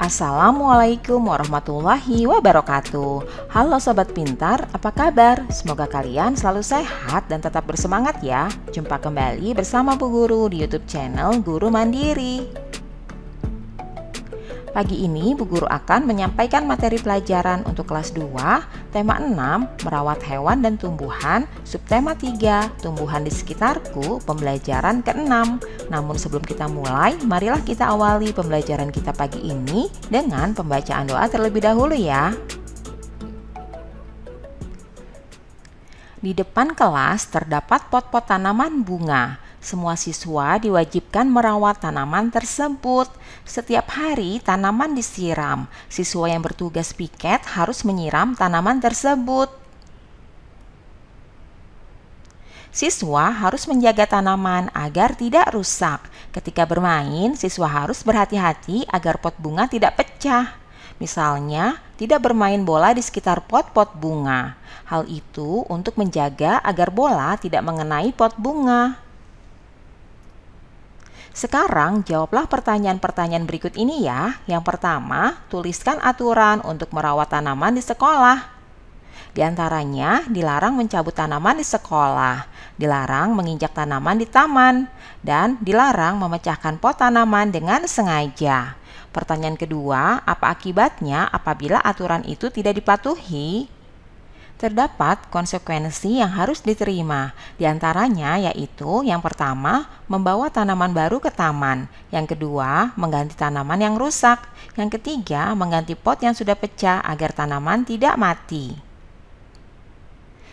Assalamualaikum warahmatullahi wabarakatuh. Halo sobat pintar, apa kabar? Semoga kalian selalu sehat dan tetap bersemangat ya. Jumpa kembali bersama Bu Guru di YouTube channel Guru Mandiri. Pagi ini, Bu Guru akan menyampaikan materi pelajaran untuk kelas 2, tema 6, merawat hewan dan tumbuhan, subtema 3, tumbuhan di sekitarku, pembelajaran ke-6. Namun sebelum kita mulai, marilah kita awali pembelajaran kita pagi ini dengan pembacaan doa terlebih dahulu ya. Di depan kelas terdapat pot-pot tanaman bunga. Semua siswa diwajibkan merawat tanaman tersebut. Setiap hari tanaman disiram. Siswa yang bertugas piket harus menyiram tanaman tersebut. Siswa harus menjaga tanaman agar tidak rusak. Ketika bermain, siswa harus berhati-hati agar pot bunga tidak pecah. Misalnya, tidak bermain bola di sekitar pot-pot bunga. Hal itu untuk menjaga agar bola tidak mengenai pot bunga. Sekarang jawablah pertanyaan-pertanyaan berikut ini ya. Yang pertama, tuliskan aturan untuk merawat tanaman di sekolah. Di antaranya, dilarang mencabut tanaman di sekolah, dilarang menginjak tanaman di taman, dan dilarang memecahkan pot tanaman dengan sengaja. Pertanyaan kedua, apa akibatnya apabila aturan itu tidak dipatuhi? Terdapat konsekuensi yang harus diterima, diantaranya yaitu yang pertama, membawa tanaman baru ke taman, yang kedua, mengganti tanaman yang rusak, yang ketiga, mengganti pot yang sudah pecah agar tanaman tidak mati.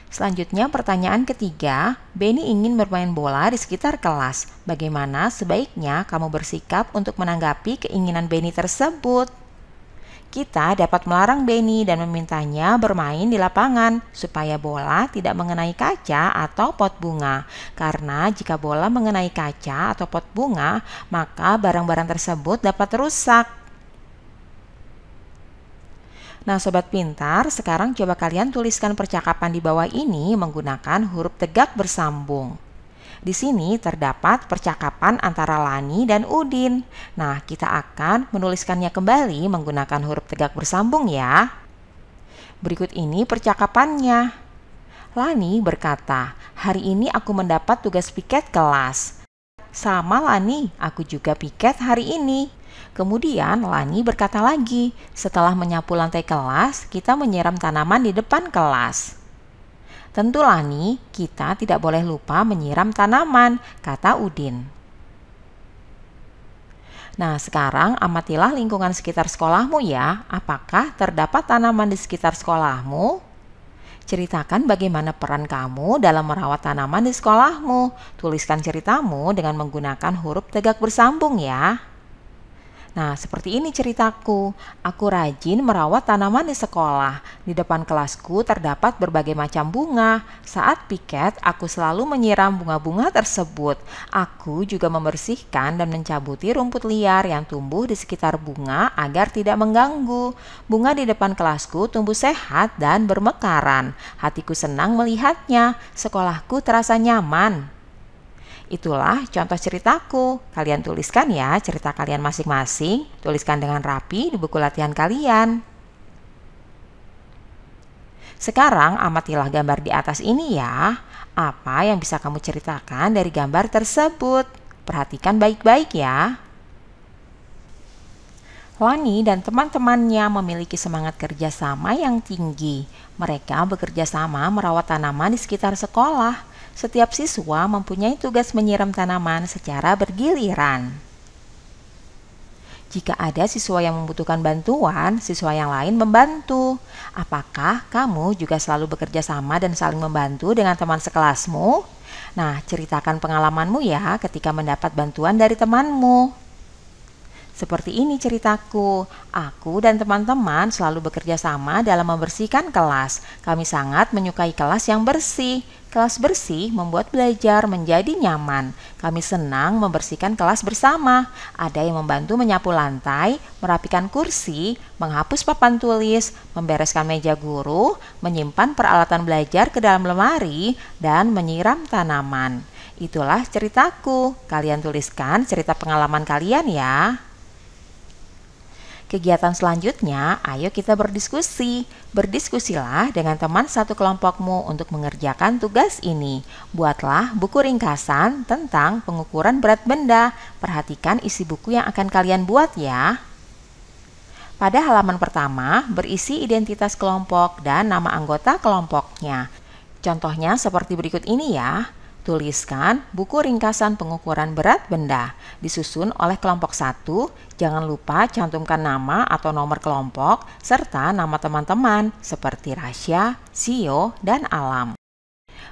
Selanjutnya pertanyaan ketiga, Benny ingin bermain bola di sekitar kelas. Bagaimana sebaiknya kamu bersikap untuk menanggapi keinginan Benny tersebut? Kita dapat melarang Benny dan memintanya bermain di lapangan supaya bola tidak mengenai kaca atau pot bunga. Karena jika bola mengenai kaca atau pot bunga, maka barang-barang tersebut dapat rusak. Nah, sobat pintar, sekarang coba kalian tuliskan percakapan di bawah ini menggunakan huruf tegak bersambung. Di sini terdapat percakapan antara Lani dan Udin. Nah, kita akan menuliskannya kembali menggunakan huruf tegak bersambung ya. Berikut ini percakapannya. Lani berkata, "Hari ini aku mendapat tugas piket kelas." Sama Lani, aku juga piket hari ini. Kemudian Lani berkata lagi, setelah menyapu lantai kelas, kita menyiram tanaman di depan kelas. Tentulah nih, kita tidak boleh lupa menyiram tanaman, kata Udin. Nah, sekarang amatilah lingkungan sekitar sekolahmu ya. Apakah terdapat tanaman di sekitar sekolahmu? Ceritakan bagaimana peran kamu dalam merawat tanaman di sekolahmu. Tuliskan ceritamu dengan menggunakan huruf tegak bersambung ya. Nah, seperti ini ceritaku. Aku rajin merawat tanaman di sekolah. Di depan kelasku terdapat berbagai macam bunga. Saat piket, aku selalu menyiram bunga-bunga tersebut. Aku juga membersihkan dan mencabuti rumput liar yang tumbuh di sekitar bunga agar tidak mengganggu. Bunga di depan kelasku tumbuh sehat dan bermekaran. Hatiku senang melihatnya. Sekolahku terasa nyaman. Itulah contoh ceritaku. Kalian tuliskan ya cerita kalian masing-masing, tuliskan dengan rapi di buku latihan kalian. Sekarang amatilah gambar di atas ini ya. Apa yang bisa kamu ceritakan dari gambar tersebut? Perhatikan baik-baik ya. Lani dan teman-temannya memiliki semangat kerjasama yang tinggi. Mereka bekerja sama merawat tanaman di sekitar sekolah setiap siswa mempunyai tugas menyiram tanaman secara bergiliran. Jika ada siswa yang membutuhkan bantuan, siswa yang lain membantu. Apakah kamu juga selalu bekerja sama dan saling membantu dengan teman sekelasmu? Nah, ceritakan pengalamanmu ya ketika mendapat bantuan dari temanmu. Seperti ini ceritaku. Aku dan teman-teman selalu bekerja sama dalam membersihkan kelas. Kami sangat menyukai kelas yang bersih. Kelas bersih membuat belajar menjadi nyaman. Kami senang membersihkan kelas bersama. Ada yang membantu menyapu lantai, merapikan kursi, menghapus papan tulis, membereskan meja guru, menyimpan peralatan belajar ke dalam lemari, dan menyiram tanaman. Itulah ceritaku. Kalian tuliskan cerita pengalaman kalian ya. Kegiatan selanjutnya, ayo kita berdiskusi. Berdiskusilah dengan teman satu kelompokmu untuk mengerjakan tugas ini. Buatlah buku ringkasan tentang pengukuran berat benda. Perhatikan isi buku yang akan kalian buat ya. Pada halaman pertama, berisi identitas kelompok dan nama anggota kelompoknya. Contohnya seperti berikut ini ya. Tuliskan buku ringkasan pengukuran berat benda, disusun oleh kelompok 1. Jangan lupa cantumkan nama atau nomor kelompok serta nama teman-teman seperti Rasya, Sio, dan Alam.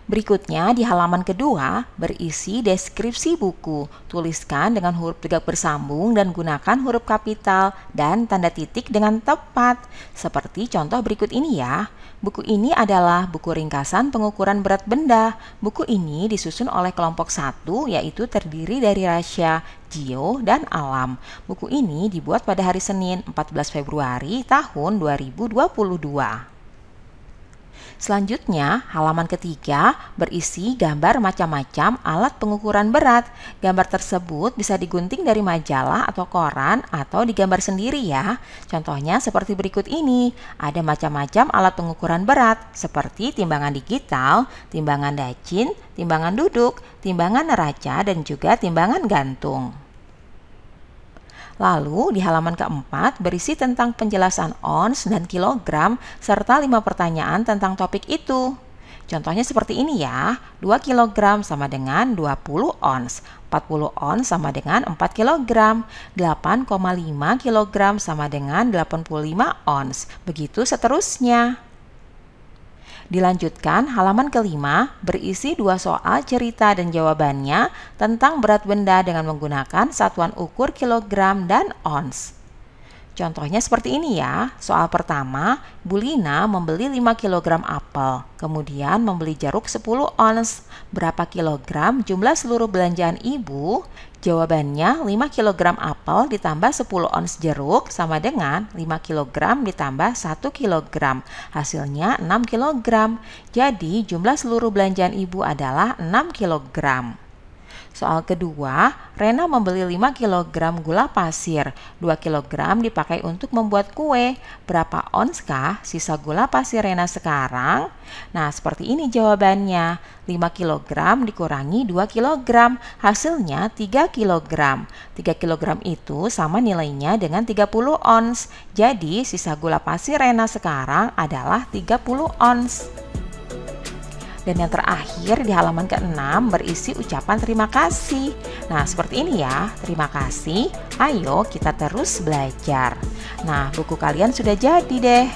Berikutnya di halaman kedua berisi deskripsi buku. Tuliskan dengan huruf tegak bersambung dan gunakan huruf kapital dan tanda titik dengan tepat. Seperti contoh berikut ini ya. Buku ini adalah buku ringkasan pengukuran berat benda. Buku ini disusun oleh kelompok satu yaitu terdiri dari rahasia gio dan Alam. Buku ini dibuat pada hari Senin 14 Februari tahun 2022. Selanjutnya, halaman ketiga berisi gambar macam-macam alat pengukuran berat. Gambar tersebut bisa digunting dari majalah atau koran atau digambar sendiri ya. Contohnya seperti berikut ini. Ada macam-macam alat pengukuran berat seperti timbangan digital, timbangan dacin, timbangan duduk, timbangan neraca, dan juga timbangan gantung. Lalu di halaman keempat berisi tentang penjelasan ons dan kilogram serta lima pertanyaan tentang topik itu. Contohnya seperti ini ya, 2 kg sama dengan 20 ons, 40 ons sama dengan 4 kg, 8,5 kg sama dengan 85 ons, begitu seterusnya. Dilanjutkan halaman kelima berisi dua soal cerita dan jawabannya tentang berat benda dengan menggunakan satuan ukur kilogram dan ons. Contohnya seperti ini ya. Soal pertama, Bulina membeli 5 kg apel, kemudian membeli jeruk 10 ons. Berapa kilogram jumlah seluruh belanjaan ibu? Jawabannya 5 kg apel ditambah 10 ons jeruk sama dengan 5 kg ditambah 1 kg. Hasilnya 6 kg. Jadi jumlah seluruh belanjaan ibu adalah 6 kg. Soal kedua, Rena membeli 5 kg gula pasir, 2 kg dipakai untuk membuat kue. Berapa ons kah sisa gula pasir Rena sekarang? Nah, seperti ini jawabannya. 5 kg dikurangi 2 kg, hasilnya 3 kg. 3 kg itu sama nilainya dengan 30 ons. Jadi, sisa gula pasir Rena sekarang adalah 30 ons. Dan yang terakhir di halaman ke-6 berisi ucapan terima kasih. Nah, seperti ini ya. Terima kasih. Ayo kita terus belajar. Nah, buku kalian sudah jadi deh.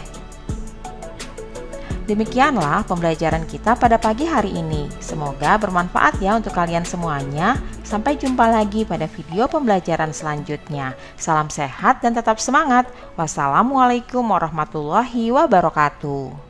Demikianlah pembelajaran kita pada pagi hari ini. Semoga bermanfaat ya untuk kalian semuanya. Sampai jumpa lagi pada video pembelajaran selanjutnya. Salam sehat dan tetap semangat. Wassalamualaikum warahmatullahi wabarakatuh.